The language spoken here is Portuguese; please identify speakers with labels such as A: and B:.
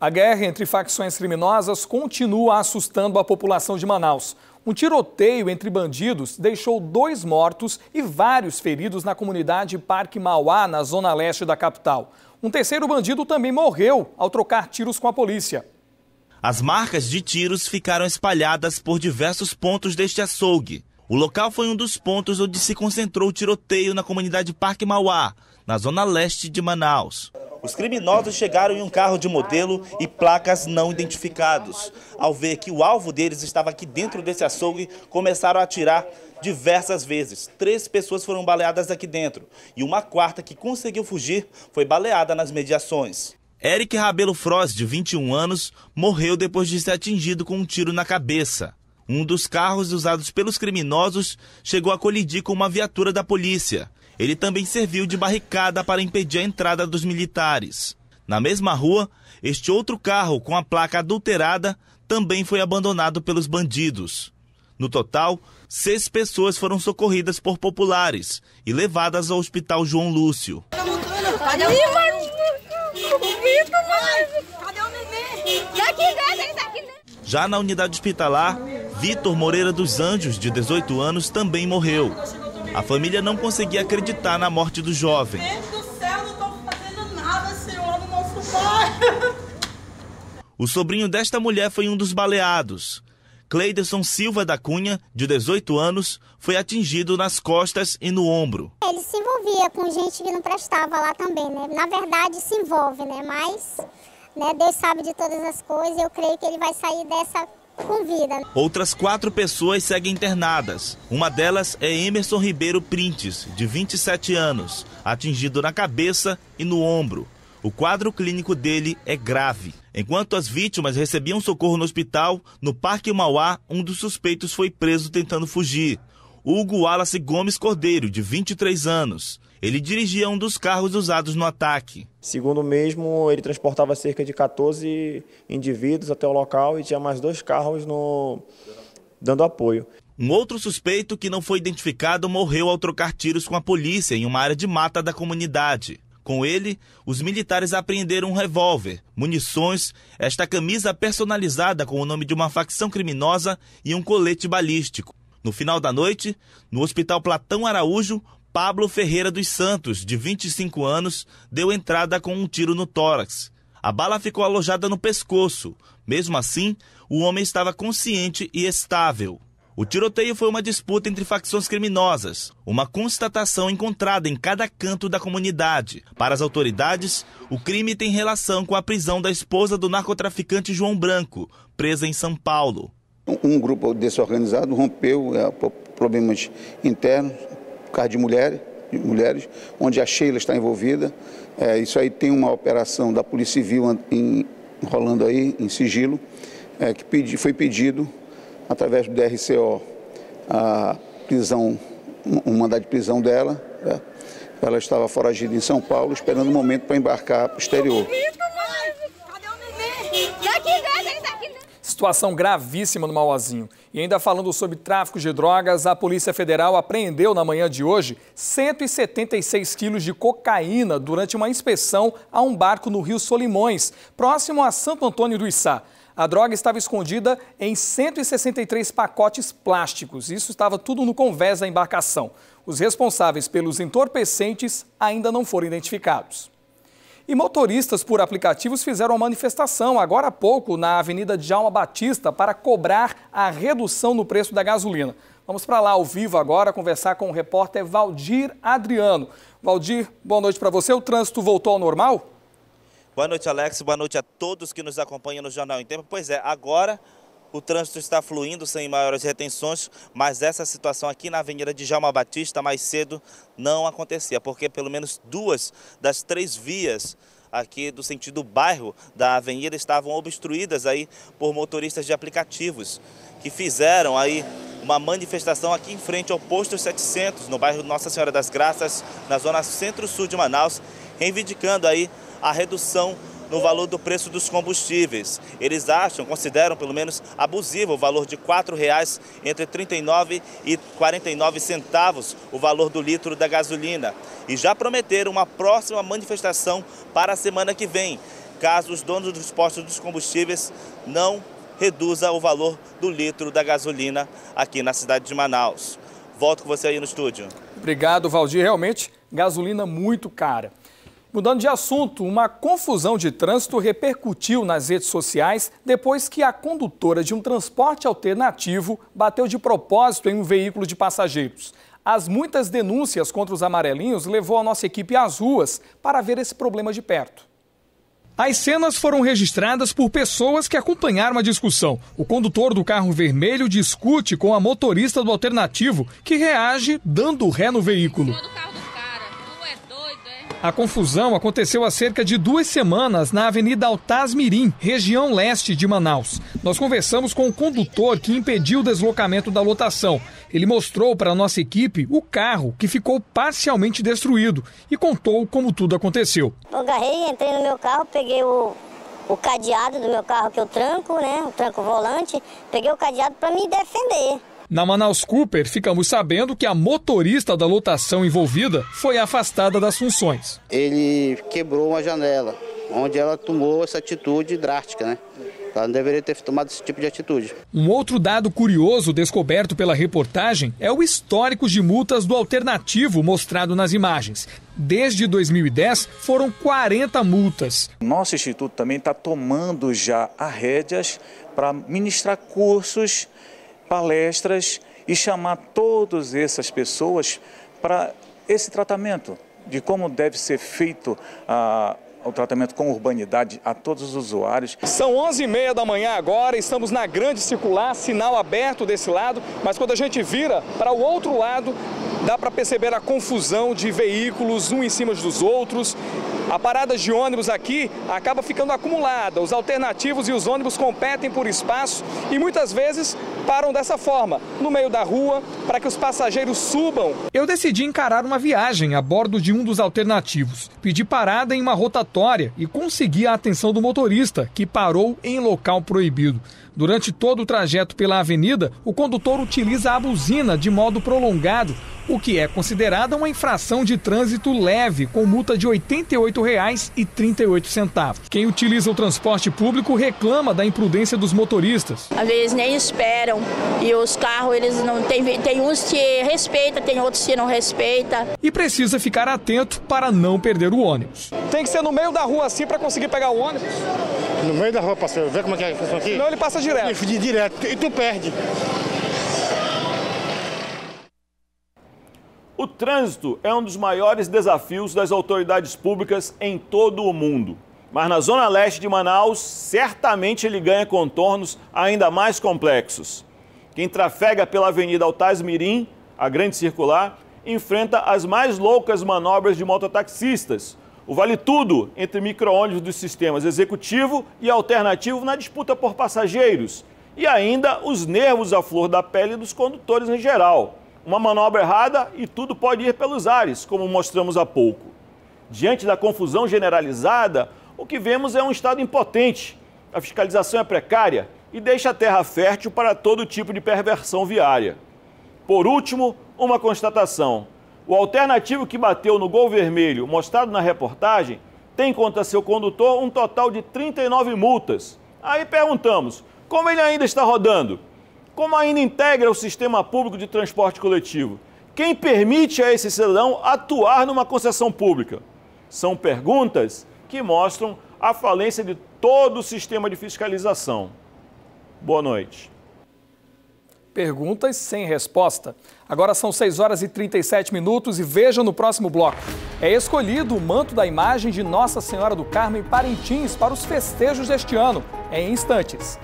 A: A guerra entre facções criminosas continua assustando a população de Manaus. Um tiroteio entre bandidos deixou dois mortos e vários feridos na comunidade Parque Mauá, na zona leste da capital. Um terceiro bandido também
B: morreu ao trocar tiros com a polícia. As marcas de tiros ficaram espalhadas por diversos pontos deste açougue. O local foi um dos pontos onde se concentrou o tiroteio na comunidade Parque Mauá, na zona leste de Manaus. Os criminosos chegaram em um carro de modelo e placas não identificados. Ao ver que o alvo deles estava aqui dentro desse açougue, começaram a atirar diversas vezes. Três pessoas foram baleadas aqui dentro e uma quarta que conseguiu fugir foi baleada nas mediações. Eric Rabelo Frost, de 21 anos, morreu depois de ser atingido com um tiro na cabeça. Um dos carros usados pelos criminosos chegou a colidir com uma viatura da polícia. Ele também serviu de barricada para impedir a entrada dos militares. Na mesma rua, este outro carro com a placa adulterada também foi abandonado pelos bandidos. No total, seis pessoas foram socorridas por populares e levadas ao Hospital João Lúcio.
C: Né?
B: Já na unidade hospitalar, Vitor Moreira dos Anjos, de 18 anos, também morreu. A família não conseguia acreditar na morte do jovem.
A: do céu, não estou fazendo nada, Senhor, nosso
C: pai.
B: O sobrinho desta mulher foi um dos baleados. Cleiderson Silva da Cunha, de 18 anos, foi atingido nas costas e no ombro. Ele se envolvia com gente que não prestava lá também, né? Na verdade, se envolve, né? Mas né, Deus sabe de todas as coisas. Eu creio que ele vai sair dessa com vida. Outras quatro pessoas seguem internadas. Uma delas é Emerson Ribeiro Printes, de 27 anos, atingido na cabeça e no ombro. O quadro clínico dele é grave. Enquanto as vítimas recebiam socorro no hospital, no Parque Mauá, um dos suspeitos foi preso tentando fugir. Hugo Wallace Gomes Cordeiro, de 23 anos. Ele dirigia um dos carros usados no ataque. Segundo o mesmo, ele transportava cerca de 14 indivíduos até o local e tinha mais dois carros no... dando apoio. Um outro suspeito que não foi identificado morreu ao trocar tiros com a polícia em uma área de mata da comunidade. Com ele, os militares apreenderam um revólver, munições, esta camisa personalizada com o nome de uma facção criminosa e um colete balístico. No final da noite, no Hospital Platão Araújo, Pablo Ferreira dos Santos, de 25 anos, deu entrada com um tiro no tórax. A bala ficou alojada no pescoço. Mesmo assim, o homem estava consciente e estável. O tiroteio foi uma disputa entre facções criminosas, uma constatação encontrada em cada canto da comunidade. Para as autoridades, o crime tem relação com a prisão da esposa do narcotraficante João Branco, presa em São Paulo.
A: Um grupo desorganizado rompeu é, problemas internos, por causa de mulheres, de mulheres onde a Sheila está envolvida. É, isso aí tem uma operação da Polícia Civil em, rolando aí, em sigilo, é, que pedi, foi pedido, através do DRCO, a prisão, um mandado de prisão dela. Né? Ela estava foragida em São Paulo, esperando o um momento para embarcar para o exterior. Situação gravíssima no Mauazinho. E ainda falando sobre tráfico de drogas, a Polícia Federal apreendeu na manhã de hoje 176 quilos de cocaína durante uma inspeção a um barco no Rio Solimões, próximo a Santo Antônio do Içá. A droga estava escondida em 163 pacotes plásticos. Isso estava tudo no convés da embarcação. Os responsáveis pelos entorpecentes ainda não foram identificados. E motoristas por aplicativos fizeram uma manifestação agora há pouco na Avenida Djalma Batista para cobrar a redução no preço da gasolina. Vamos para lá ao vivo agora conversar com o repórter Valdir Adriano. Valdir, boa noite para você. O trânsito voltou ao normal?
B: Boa noite, Alex. Boa noite a todos que nos acompanham no Jornal em Tempo. Pois é, agora o trânsito está fluindo sem maiores retenções, mas essa situação aqui na Avenida de Jalma Batista mais cedo não acontecia, porque pelo menos duas das três vias aqui do sentido bairro da avenida estavam obstruídas aí por motoristas de aplicativos que fizeram aí uma manifestação aqui em frente ao posto 700, no bairro Nossa Senhora das Graças, na zona centro-sul de Manaus, reivindicando aí a redução no valor do preço dos combustíveis. Eles acham, consideram pelo menos abusivo o valor de R$ 4,00 entre 39 e 49 centavos o valor do litro da gasolina. E já prometeram uma próxima manifestação para a semana que vem, caso os donos dos postos dos combustíveis não reduzam o valor do litro da gasolina aqui na cidade de Manaus. Volto com você aí no estúdio.
A: Obrigado, Valdir. Realmente, gasolina muito cara. Mudando de assunto, uma confusão de trânsito repercutiu nas redes sociais depois que a condutora de um transporte alternativo bateu de propósito em um veículo de passageiros. As muitas denúncias contra os amarelinhos levou a nossa equipe às ruas para ver esse problema de perto. As cenas foram registradas por pessoas que acompanharam a discussão. O condutor do carro vermelho discute com a motorista do alternativo, que reage dando ré no veículo. A confusão aconteceu há cerca de duas semanas na Avenida Altaz Mirim, região leste de Manaus. Nós conversamos com o condutor que impediu o deslocamento da lotação. Ele mostrou para a nossa equipe o carro que ficou parcialmente destruído e contou como tudo aconteceu. Eu agarrei, entrei no meu carro, peguei o, o cadeado do meu carro que eu tranco, né? O tranco volante, peguei o cadeado para
B: me defender.
A: Na Manaus Cooper, ficamos sabendo que a motorista da lotação envolvida foi afastada das funções.
B: Ele quebrou uma janela, onde ela tomou essa atitude drástica, né? Ela não deveria ter tomado esse tipo de atitude.
A: Um outro dado curioso descoberto pela reportagem é o histórico de multas do alternativo mostrado nas imagens. Desde 2010, foram 40 multas. Nosso instituto também está tomando já a rédeas para ministrar cursos palestras e chamar todas essas pessoas para esse tratamento, de como deve ser feito a ah, o tratamento com urbanidade a todos os usuários. São 11h30 da manhã agora, estamos na grande circular, sinal aberto desse lado, mas quando a gente vira para o outro lado, dá para perceber a confusão de veículos um em cima dos outros a parada de ônibus aqui acaba ficando acumulada, os alternativos e os ônibus competem por espaço e muitas vezes param dessa forma, no meio da rua, para que os passageiros subam. Eu decidi encarar uma viagem a bordo de um dos alternativos. Pedi parada em uma rotatória e consegui a atenção do motorista, que parou em local proibido. Durante todo o trajeto pela avenida, o condutor utiliza a buzina de modo prolongado, o que é considerada uma infração de trânsito leve, com multa de R$ 88,38. Quem utiliza o transporte público reclama da imprudência dos motoristas.
C: Às vezes nem esperam e os carros, eles não tem, tem uns que respeita, tem outros que não respeita.
A: E precisa ficar atento para não perder o ônibus. Tem que ser no meio da rua assim para conseguir pegar o ônibus?
C: No meio da rua, parceiro. Vê como é que é isso aqui? Não, ele passa direto. Ele Direto. E tu perde. O trânsito é um dos maiores desafios das autoridades públicas em todo o mundo. Mas na zona leste de Manaus, certamente ele ganha contornos ainda mais complexos. Quem trafega pela Avenida Altaz Mirim, a Grande Circular, enfrenta as mais loucas manobras de mototaxistas. O vale tudo entre micro-ônibus dos sistemas executivo e alternativo na disputa por passageiros. E ainda os nervos à flor da pele dos condutores em geral uma manobra errada e tudo pode ir pelos ares, como mostramos há pouco. Diante da confusão generalizada, o que vemos é um Estado impotente. A fiscalização é precária e deixa a terra fértil para todo tipo de perversão viária. Por último, uma constatação. O alternativo que bateu no gol vermelho, mostrado na reportagem, tem contra seu condutor um total de 39 multas. Aí perguntamos: como ele ainda está rodando? como ainda integra o sistema público de transporte coletivo? Quem permite a esse cidadão atuar numa concessão pública? São perguntas que mostram a falência de todo o sistema de fiscalização. Boa noite.
A: Perguntas sem resposta. Agora são 6 horas e 37 minutos e veja no próximo bloco. É escolhido o manto da imagem de Nossa Senhora do Carmo em Parintins para os festejos deste ano, em instantes.